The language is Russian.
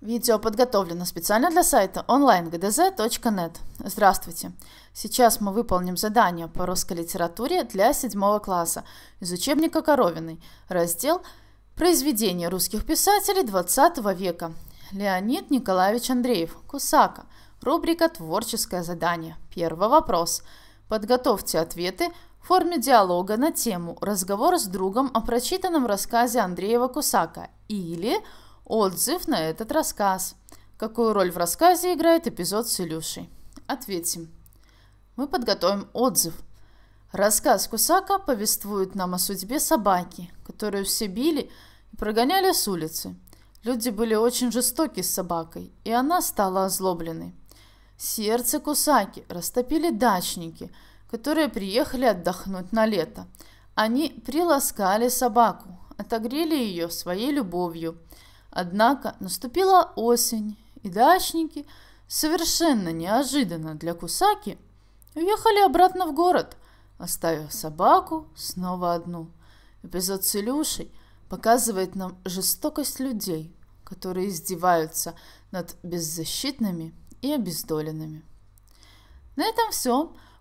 Видео подготовлено специально для сайта onlinegdz.net. Здравствуйте! Сейчас мы выполним задание по русской литературе для седьмого класса из учебника Коровиной, раздел «Произведения русских писателей XX века». Леонид Николаевич Андреев, Кусака, рубрика «Творческое задание». Первый вопрос. Подготовьте ответы в форме диалога на тему «Разговор с другом о прочитанном рассказе Андреева Кусака» или Отзыв на этот рассказ. Какую роль в рассказе играет эпизод с Илюшей? Ответим. Мы подготовим отзыв. Рассказ Кусака повествует нам о судьбе собаки, которую все били и прогоняли с улицы. Люди были очень жестоки с собакой, и она стала озлобленной. Сердце Кусаки растопили дачники, которые приехали отдохнуть на лето. Они приласкали собаку, отогрели ее своей любовью. Однако наступила осень, и дачники, совершенно неожиданно для Кусаки, уехали обратно в город, оставив собаку снова одну. Эпизод с Илюшей показывает нам жестокость людей, которые издеваются над беззащитными и обездоленными. На этом все.